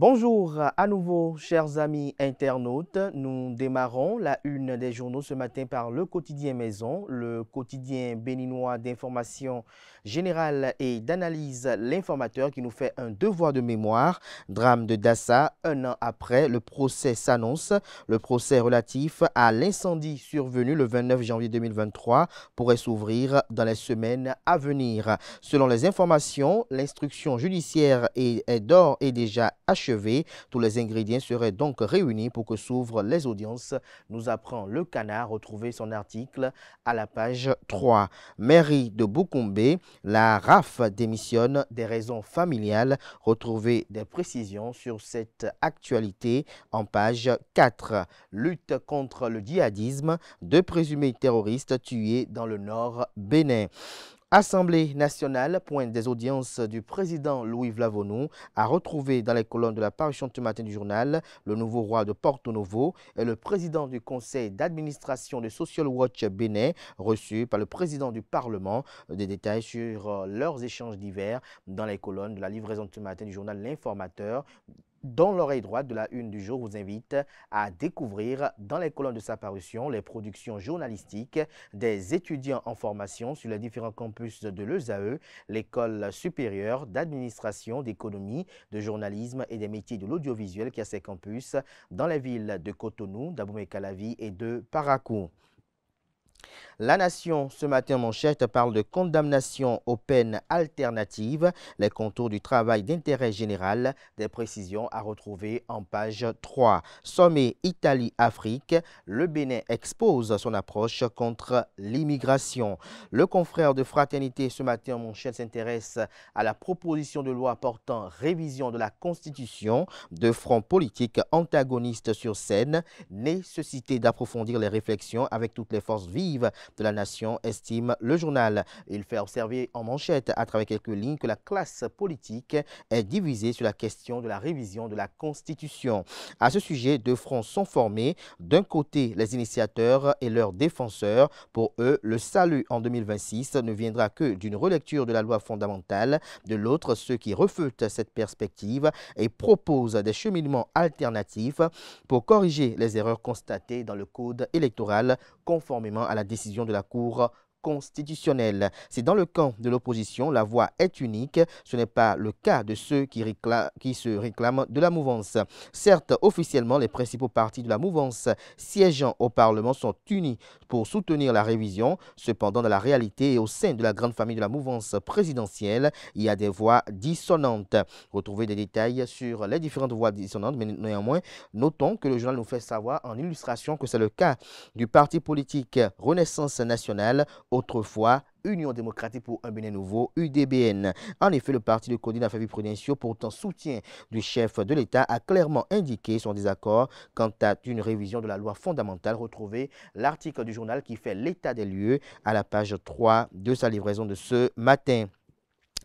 Bonjour à nouveau, chers amis internautes. Nous démarrons la une des journaux ce matin par le quotidien Maison, le quotidien béninois d'information générale et d'analyse. L'informateur qui nous fait un devoir de mémoire. Drame de Dassa, un an après, le procès s'annonce. Le procès relatif à l'incendie survenu le 29 janvier 2023 pourrait s'ouvrir dans les semaines à venir. Selon les informations, l'instruction judiciaire est, d'or et déjà achevée tous les ingrédients seraient donc réunis pour que s'ouvrent les audiences, nous apprend Le Canard. Retrouvez son article à la page 3. Mairie de Boukoumbé, la RAF démissionne des raisons familiales. Retrouvez des précisions sur cette actualité en page 4. Lutte contre le djihadisme, deux présumés terroristes tués dans le nord Bénin. Assemblée nationale, point des audiences du président Louis Vlavonou, a retrouvé dans les colonnes de la parution ce matin du journal le nouveau roi de Porto Novo et le président du conseil d'administration de Social Watch Bénin, reçu par le président du Parlement. Des détails sur euh, leurs échanges divers dans les colonnes de la livraison de ce matin du journal L'Informateur, dans l'oreille droite de la une du jour, vous invite à découvrir dans les colonnes de sa parution les productions journalistiques des étudiants en formation sur les différents campus de l'ESAE, l'école supérieure d'administration, d'économie, de journalisme et des métiers de l'audiovisuel qui a ses campus dans les villes de Cotonou, d'Abomey-Calavi et de Parakou. La Nation, ce matin, mon cher, parle de condamnation aux peines alternatives, les contours du travail d'intérêt général, des précisions à retrouver en page 3. Sommet Italie-Afrique, le Bénin expose son approche contre l'immigration. Le confrère de Fraternité, ce matin, mon cher, s'intéresse à la proposition de loi portant révision de la Constitution de fronts politiques antagonistes sur scène, nécessité d'approfondir les réflexions avec toutes les forces vives de la nation, estime le journal. Il fait observer en manchette, à travers quelques lignes, que la classe politique est divisée sur la question de la révision de la Constitution. À ce sujet, deux fronts sont formés. D'un côté, les initiateurs et leurs défenseurs. Pour eux, le salut en 2026 ne viendra que d'une relecture de la loi fondamentale. De l'autre, ceux qui refutent cette perspective et proposent des cheminements alternatifs pour corriger les erreurs constatées dans le code électoral conformément à la décision de la Cour constitutionnel. C'est dans le camp de l'opposition, la voix est unique. Ce n'est pas le cas de ceux qui, qui se réclament de la mouvance. Certes, officiellement, les principaux partis de la mouvance siégeant au Parlement sont unis pour soutenir la révision. Cependant, dans la réalité et au sein de la grande famille de la mouvance présidentielle, il y a des voix dissonantes. Retrouvez des détails sur les différentes voix dissonantes, mais néanmoins, notons que le journal nous fait savoir en illustration que c'est le cas du parti politique Renaissance nationale autrefois Union démocratique pour un Bénin nouveau, UDBN. En effet, le parti de Codina Fabi Prudentio, pourtant soutien du chef de l'État, a clairement indiqué son désaccord quant à une révision de la loi fondamentale. Retrouvez l'article du journal qui fait l'état des lieux à la page 3 de sa livraison de ce matin.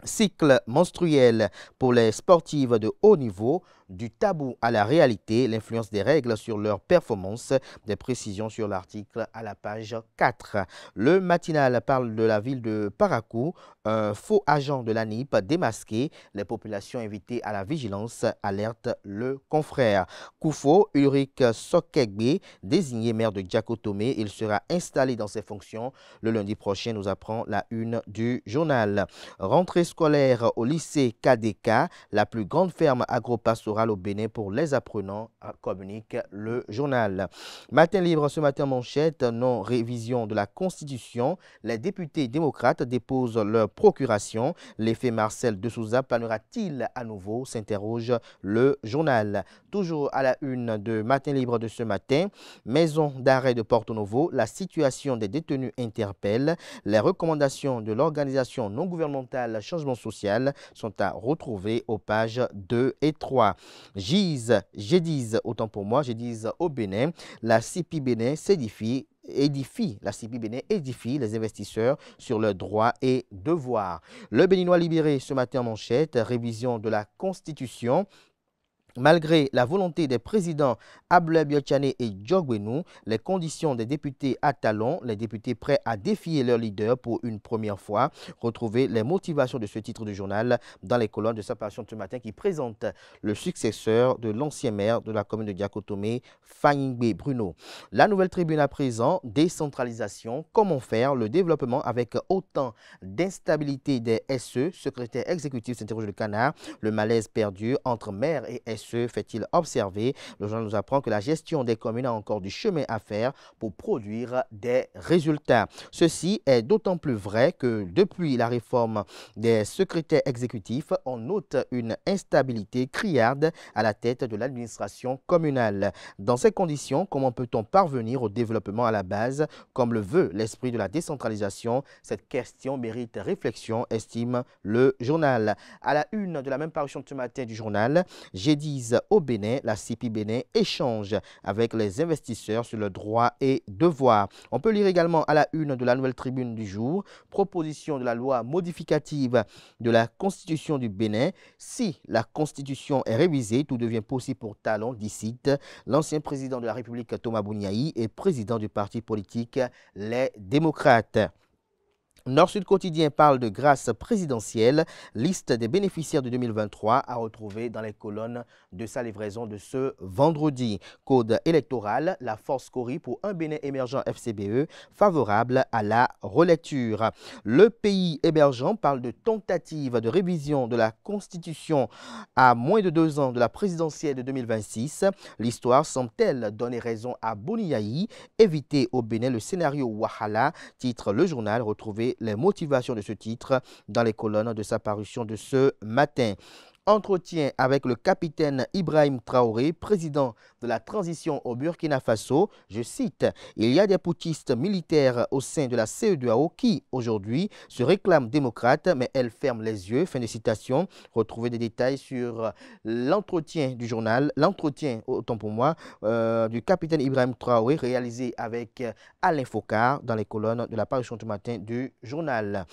Cycle menstruel pour les sportives de haut niveau du tabou à la réalité, l'influence des règles sur leur performance, des précisions sur l'article à la page 4. Le matinal parle de la ville de Parakou, un faux agent de la NIP démasqué, les populations invitées à la vigilance, alertent le confrère. Koufo, Ulrich Sokegbe, désigné maire de Djakotomé, il sera installé dans ses fonctions le lundi prochain, nous apprend la une du journal. Rentrée scolaire au lycée KDK, la plus grande ferme agropastorale au Bénin pour les apprenants, communique le journal. Matin libre ce matin, manchette, non révision de la Constitution. Les députés démocrates déposent leur procuration. L'effet Marcel de Souza planera-t-il à nouveau s'interroge le journal. Toujours à la une de Matin libre de ce matin, maison d'arrêt de Porto Novo, la situation des détenus interpelle. Les recommandations de l'organisation non gouvernementale Changement social sont à retrouver aux pages 2 et 3 je dis autant pour moi, dis au Bénin. La CPI Bénin s'édifie édifie, la CIPI Bénin édifie les investisseurs sur leurs droits et devoirs. Le Béninois libéré ce matin en manchette, révision de la Constitution, Malgré la volonté des présidents Abler Biotchane et Djogwenou, les conditions des députés à talons, les députés prêts à défier leur leader pour une première fois, retrouvez les motivations de ce titre du journal dans les colonnes de sa passion ce matin qui présente le successeur de l'ancien maire de la commune de Diakotomé, Fanyingbe Bruno. La nouvelle tribune à présent, décentralisation, comment faire le développement avec autant d'instabilité des SE, secrétaire exécutif s'interroge le canard, le malaise perdu entre maire et SE se fait-il observer Le journal nous apprend que la gestion des communes a encore du chemin à faire pour produire des résultats. Ceci est d'autant plus vrai que depuis la réforme des secrétaires exécutifs, on note une instabilité criarde à la tête de l'administration communale. Dans ces conditions, comment peut-on parvenir au développement à la base comme le veut l'esprit de la décentralisation Cette question mérite réflexion, estime le journal. À la une de la même parution de ce matin du journal, j'ai dit au Bénin, la CPI Bénin échange avec les investisseurs sur le droit et devoir. On peut lire également à la une de la nouvelle tribune du jour, proposition de la loi modificative de la constitution du Bénin. Si la constitution est révisée, tout devient possible pour Talon, d'ici l'ancien président de la République Thomas Bouniaï et président du parti politique Les Démocrates. Nord-Sud Quotidien parle de grâce présidentielle, liste des bénéficiaires de 2023 à retrouver dans les colonnes de sa livraison de ce vendredi. Code électoral, la force Cori pour un Bénin émergent FCBE favorable à la relecture. Le pays émergent parle de tentative de révision de la Constitution à moins de deux ans de la présidentielle de 2026. L'histoire semble-t-elle donner raison à Boniaï, éviter au Bénin le scénario Wahala, titre le journal retrouvé les motivations de ce titre dans les colonnes de sa parution de ce matin entretien avec le capitaine Ibrahim Traoré, président de la transition au Burkina Faso, je cite, « Il y a des poutistes militaires au sein de la CE2AO qui, aujourd'hui, se réclament démocrates, mais elles ferment les yeux. » Fin de citation. Retrouvez des détails sur l'entretien du journal, l'entretien, autant pour moi, euh, du capitaine Ibrahim Traoré, réalisé avec euh, Alain Focard dans les colonnes de la parution du matin du journal.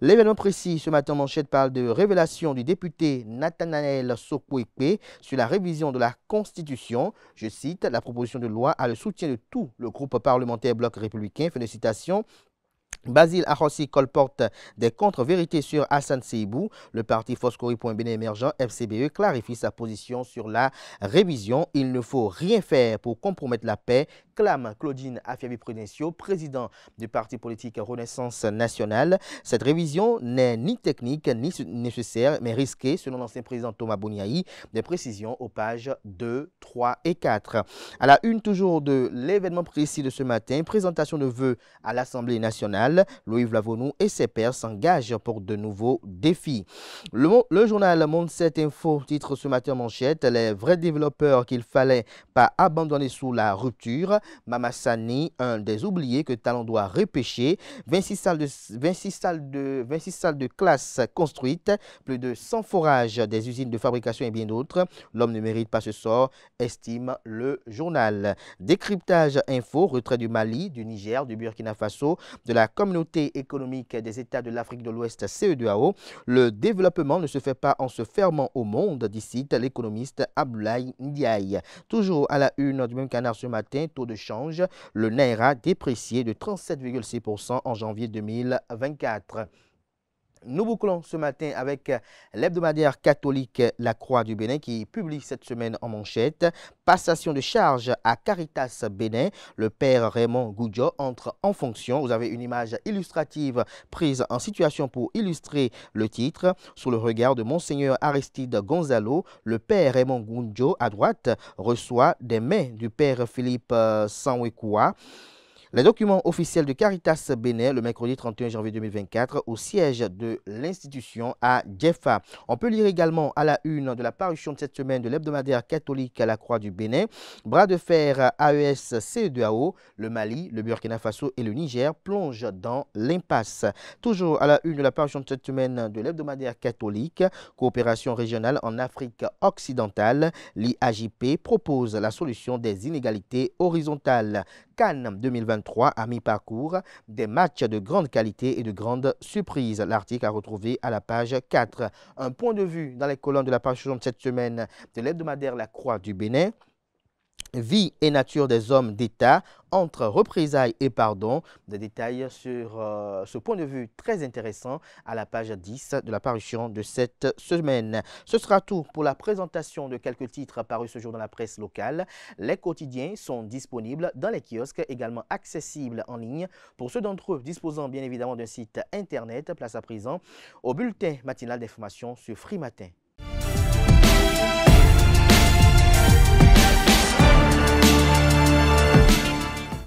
L'événement précis ce matin, Manchette parle de révélation du député Nathanael Sokwepe sur la révision de la Constitution. Je cite, la proposition de loi a le soutien de tout le groupe parlementaire Bloc républicain. Fin de citation. Basile Arossi colporte des contre-vérités sur Hassan Seibou. Le parti Foscori.bene émergent FCBE clarifie sa position sur la révision. Il ne faut rien faire pour compromettre la paix clame Claudine Affiabi-Prudencio, président du parti politique Renaissance nationale. Cette révision n'est ni technique ni nécessaire, mais risquée, selon l'ancien président Thomas Bouniaï. Des précisions aux pages 2, 3 et 4. À la une toujours de l'événement précis de ce matin, présentation de vœux à l'Assemblée nationale. Louis Vlavonou et ses pairs s'engagent pour de nouveaux défis. Le, journal Monde 7 Info titre ce matin manchette Les vrais développeurs qu'il fallait pas abandonner sous la rupture. Mamassani, un des oubliés que Talon doit repêcher. 26 salles de, 26 salles de, 26 salles de classe construites, plus de 100 forages, des usines de fabrication et bien d'autres. L'homme ne mérite pas ce sort, estime le journal. Décryptage info, retrait du Mali, du Niger, du Burkina Faso, de la communauté économique des États de l'Afrique de l'Ouest, CE2AO. Le développement ne se fait pas en se fermant au monde, dit l'économiste Abdoulaye Ndiaye. Toujours à la une du même canard ce matin, taux de change, le Naira déprécié de 37,6% en janvier 2024. Nous bouclons ce matin avec euh, l'hebdomadaire catholique euh, La Croix du Bénin qui publie cette semaine en manchette Passation de charge à Caritas Bénin. Le père Raymond Goudjo entre en fonction. Vous avez une image illustrative prise en situation pour illustrer le titre. Sous le regard de Monseigneur Aristide Gonzalo, le père Raymond Goudjo à droite reçoit des mains du père Philippe euh, Sanwekoua. Les documents officiels de Caritas Bénin le mercredi 31 janvier 2024 au siège de l'institution à Djeffa. On peut lire également à la une de la parution de cette semaine de l'hebdomadaire catholique à la Croix du Bénin, bras de fer AES CE2AO, le Mali, le Burkina Faso et le Niger plongent dans l'impasse. Toujours à la une de la parution de cette semaine de l'hebdomadaire catholique, coopération régionale en Afrique occidentale, l'IAJP propose la solution des inégalités horizontales. Cannes 2023 à mi-parcours, des matchs de grande qualité et de grande surprise. L'article a retrouvé à la page 4. Un point de vue dans les colonnes de la page de cette semaine de l'hebdomadaire La Croix du Bénin vie et nature des hommes d'État entre représailles et pardon. Des détails sur euh, ce point de vue très intéressant à la page 10 de la parution de cette semaine. Ce sera tout pour la présentation de quelques titres parus ce jour dans la presse locale. Les quotidiens sont disponibles dans les kiosques, également accessibles en ligne. Pour ceux d'entre eux disposant bien évidemment d'un site internet, place à présent au bulletin matinal d'information sur Free Matin.